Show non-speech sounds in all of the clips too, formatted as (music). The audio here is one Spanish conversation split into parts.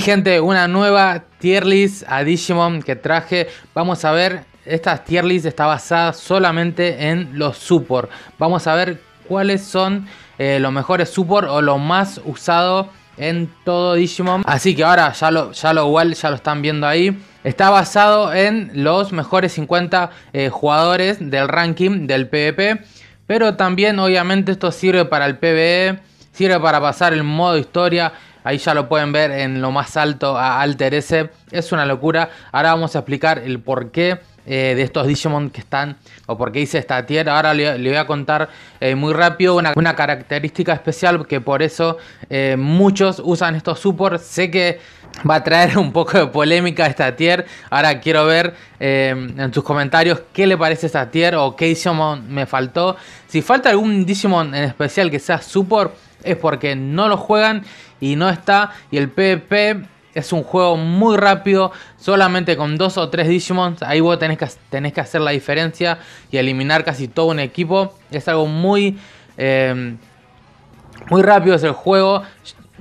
gente, una nueva tier list a Digimon que traje. Vamos a ver, esta tier list está basada solamente en los support. Vamos a ver cuáles son eh, los mejores support o lo más usado en todo Digimon. Así que ahora ya lo, ya lo igual, ya lo están viendo ahí. Está basado en los mejores 50 eh, jugadores del ranking del PvP. Pero también obviamente esto sirve para el PvE, sirve para pasar el modo historia, Ahí ya lo pueden ver en lo más alto a Alter S. Es una locura. Ahora vamos a explicar el porqué eh, de estos Digimon que están, o por qué hice esta tier. Ahora le, voy a contar eh, muy rápido una, característica especial que por eso eh, muchos usan estos supports. Sé que va a traer (laughs) un poco de polémica esta tier. Ahora quiero ver en sus comentarios qué le parece esta tier o qué Digimon me faltó. Si falta algún Digimon en especial que sea support, es porque no lo juegan y no está. Y el PvP es un juego muy rápido, solamente con dos o tres Digimons. Ahí vos tenés que, tenés que hacer la diferencia y eliminar casi todo un equipo. Es algo muy, em, muy rápido es el juego.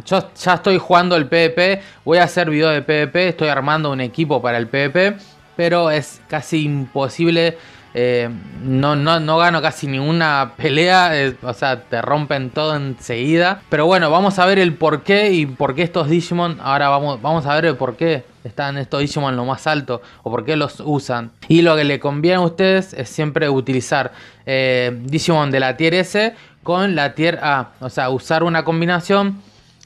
Yo ya estoy jugando el PvP, voy a hacer video de PvP, estoy armando un equipo para el PvP, pero es casi imposible eh, no, no, no gano casi ninguna pelea, eh, o sea, te rompen todo enseguida. Pero bueno, vamos a ver el por qué y por qué estos Digimon, ahora vamos, vamos a ver el por qué están estos Digimon lo más alto o por qué los usan. Y lo que le conviene a ustedes es siempre utilizar eh, Digimon de la tier S con la tier A, o sea, usar una combinación,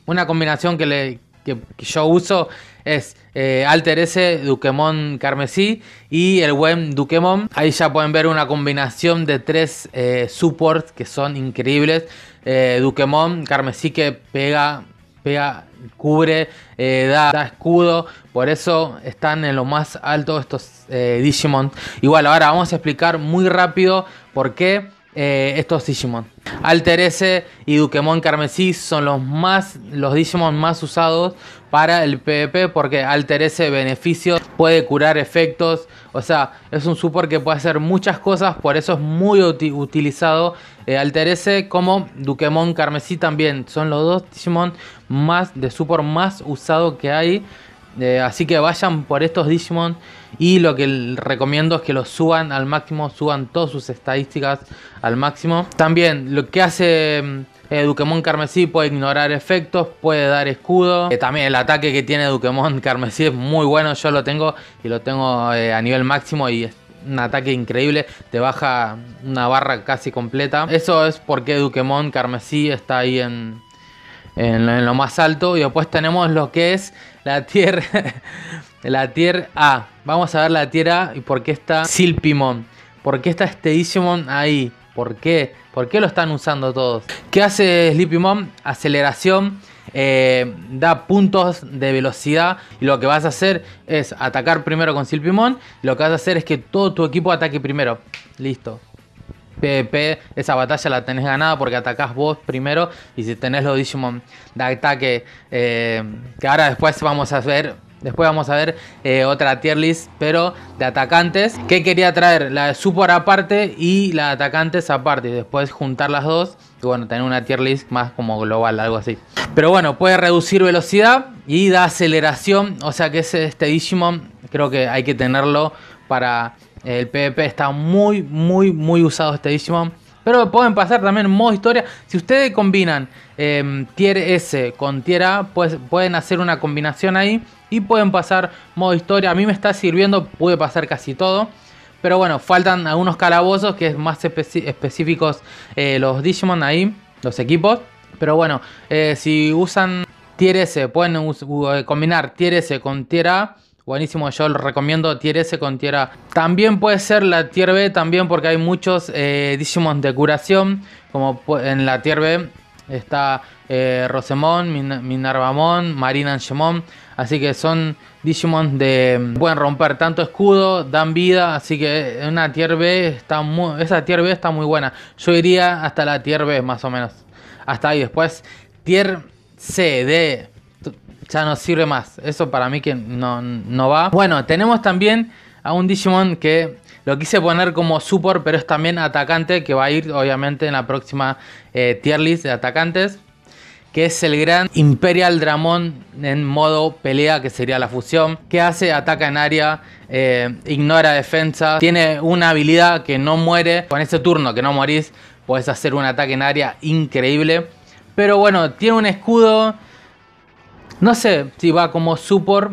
una combinación que le, que, yo uso es eh, Alter S, Duquemon Carmesí y el buen Duquemon. Ahí ya pueden ver una combinación de tres eh, supports que son increíbles. dukemon eh, Duquemon Carmesí que pega, pega, cubre, da, escudo. Por eso están en lo más alto estos Digimon. Igual, ahora vamos a explicar muy rápido por qué. Eh, estos Digimon. Alter S y Duquemon Carmesí son los, más, los Digimon más usados para el PvP porque Alter S beneficio puede curar efectos. O sea, es un Super que puede hacer muchas cosas, por eso es muy utilizado. alterese eh, Alter S como Duquemon Carmesí también son los dos Digimon más de Super más usado que hay. Eh, así que vayan por estos Digimon y lo que recomiendo es que los suban al máximo, suban todas sus estadísticas al máximo. También lo que hace mm, eh, Duquemon Carmesí puede ignorar efectos, puede dar escudo. Eh, también el ataque que tiene Dukemon Carmesí es muy bueno, yo lo tengo y lo tengo eh, a nivel máximo y es un ataque increíble, te baja una barra casi completa. Eso es porque Duquemon Carmesí está ahí en en, lo más alto. Y después tenemos lo que es la tierra (laughs) la tierra A. Vamos a ver la tierra A y por qué está Silpimon. ¿Por qué está este Digimon ahí? ¿Por qué? ¿Por qué lo están usando todos? ¿Qué hace Silpimon? Aceleración. Eh, da puntos de velocidad y lo que vas a hacer es atacar primero con Silpimon. Lo que vas a hacer es que todo tu equipo ataque primero. Listo. PvP, esa batalla la tenés ganada porque atacás vos primero y si tenés los Digimon de ataque, eh, que ahora después vamos a ver, después vamos a ver eh, otra tier list, pero de atacantes, que quería traer la de support aparte y la de atacantes aparte y después juntar las dos y bueno, tener una tier list más como global, algo así. Pero bueno, puede reducir velocidad y da aceleración, o sea que este Digimon creo que hay que tenerlo para el PvP está muy, muy, muy usado este Digimon. Pero pueden pasar también modo historia. Si ustedes combinan em, tier S con tier A, pues pueden hacer una combinación ahí. Y pueden pasar modo historia. A mí me está sirviendo, pude pasar casi todo. Pero bueno, faltan algunos calabozos que es más específicos eh, los Digimon ahí, los equipos. Pero bueno, eh, si usan tier S, pueden combinar tier S con tier A Buenísimo, yo lo recomiendo tier S con tier A. También puede ser la tier B, también porque hay muchos eh, Digimon de curación. Como en la tier B está eh, Rosemon, Minarvamon, Marina Angemon. Así que son Digimon de pueden romper tanto escudo, dan vida, así que una tier B está muy, esa tier B está muy buena. Yo iría hasta la tier B más o menos. Hasta ahí después tier C, D, ya no sirve más. Eso para mí que no, va. Bueno, tenemos también a un Digimon que lo quise poner como support, pero es también atacante, que va a ir obviamente en la próxima eh, tier list de atacantes. Que es el gran Imperial Dramon en modo pelea, que sería la fusión. Que hace ataca en área, eh, ignora defensa. Tiene una habilidad que no muere. Con ese turno que no morís, puedes hacer un ataque en área increíble. Pero bueno, tiene un escudo no sé si va como support,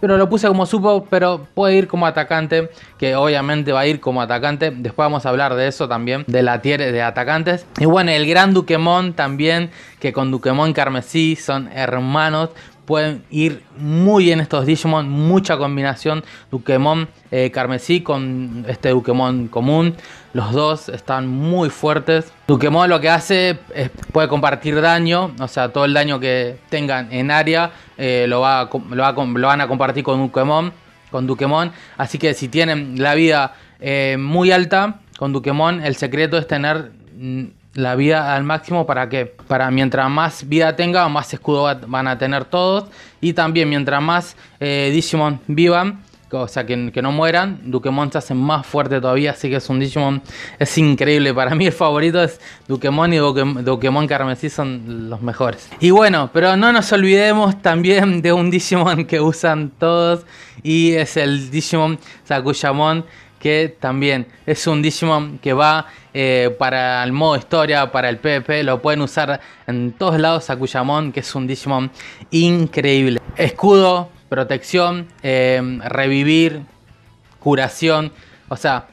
pero lo puse como support, pero puede ir como atacante, que obviamente va a ir como atacante. Después vamos a hablar de eso también, de la tierra de atacantes. Y bueno, el gran Duquemón también, que con Duquemón Carmesí son hermanos, pueden ir muy bien estos Digimon. Mucha combinación Dukemon eh, carmesí con este Duquemon común. Los dos están muy fuertes. Dukemon lo que hace es puede compartir daño. O sea, todo el daño que tengan en área eh, lo, va lo, van a compartir con Dukemon. Con Duquemon. Así que si tienen la vida eh, muy alta con Dukemon, el secreto es tener mm, la vida al máximo para que para mientras más vida tenga más escudo van a tener todos y también mientras más eh, Digimon vivan o sea que, no mueran Dukemon se hacen más fuerte todavía así que es un Digimon es increíble para mí el favorito es Dukemon y Dukemon Carmesí son los mejores y bueno pero no nos olvidemos también de un Digimon que usan todos y es el Digimon Sakuyamon que también es un Digimon que va eh, para el modo historia, para el PvP, lo pueden usar en todos lados a que es un Digimon increíble. Escudo, protección, eh, revivir, curación, o sea,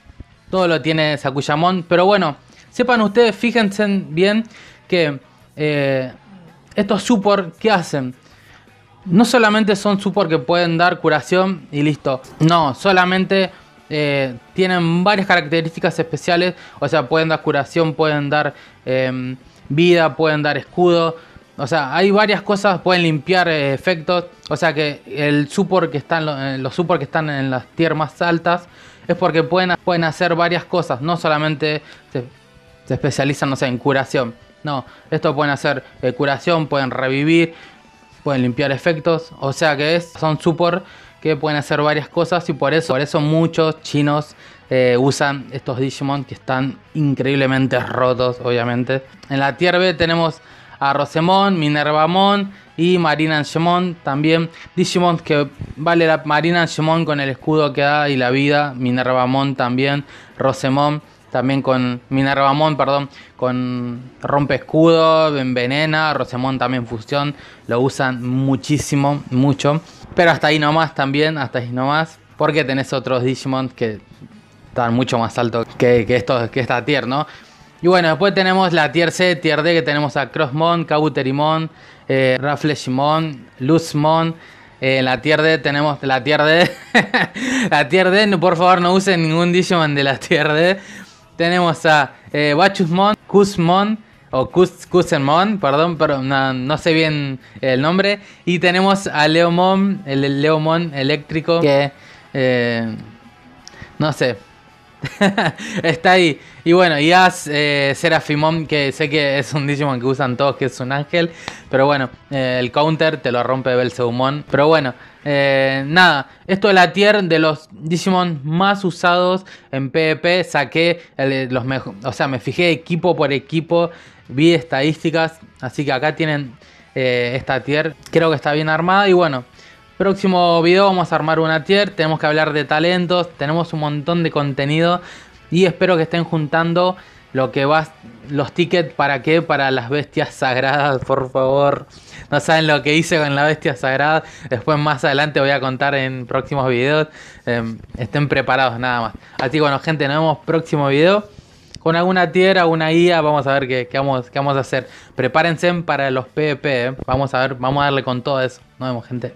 todo lo tiene Sakuyamon, pero bueno, sepan ustedes, fíjense bien que eh, estos support, ¿qué hacen? No solamente son support que pueden dar curación y listo, no, solamente eh, tienen varias características especiales, o sea, pueden dar curación, pueden dar em, vida, pueden dar escudo, o sea, hay varias cosas, pueden limpiar eh, efectos, o sea que el que están, eh, los support que están en las tierras más altas es porque pueden, pueden hacer varias cosas, no solamente se, especializan, no en curación, no, esto pueden hacer curación, pueden revivir, pueden limpiar efectos, o sea que es, son support que pueden hacer varias cosas y por eso, por eso muchos chinos eh, usan estos Digimon que están increíblemente rotos, obviamente. En la tierra B tenemos a Rosemon, Minervamon y Marina también. Digimon que vale la Marina con el escudo que da y la vida. Minervamon también. Rosemon también con Minervamon, perdón, con rompe escudo, envenena. Rosemon también fusión. Lo usan muchísimo, mucho. Pero hasta ahí nomás también, hasta ahí nomás. Porque tenés otros Digimon que están mucho más altos que, que, que esta tier, ¿no? Y bueno, después tenemos la tier C, tier D, que tenemos a Crossmon, Kabuterimon, eh, Luzmon. Eh, en la tier D tenemos la tier D. (laughs) la tier D, por favor, no usen ningún Digimon de la tier D. Tenemos a eh, Bachusmon, Kuzmon, o Kusenmon, perdón, pero no, sé bien el nombre. Y tenemos a Leomon, el Leomon eléctrico, que eh, no sé, (laughs) está ahí. Y bueno, y As eh, Serafimon, que sé que es un Digimon que usan todos, que es un ángel. Pero bueno, eh, el counter te lo rompe Belzeumon. Pero bueno, eh, nada, esto es la tier de los Digimon más usados en PvP. Saqué los los O sea, me fijé equipo por equipo. Vi estadísticas. Así que acá tienen eh, esta tier. Creo que está bien armada. Y bueno, próximo video vamos a armar una tier. Tenemos que hablar de talentos. Tenemos un montón de contenido. Y espero que estén juntando lo que va, los tickets para qué? Para las bestias sagradas, por favor. No saben lo que hice con la bestia sagrada. Después más adelante voy a contar en próximos videos. Em, estén preparados nada más. Así que bueno, gente, nos vemos próximo video. Con alguna tierra, alguna guía, vamos a ver qué, vamos, vamos a hacer. Prepárense para los PvP, eh. Vamos a ver, vamos a darle con todo eso. Nos vemos, gente.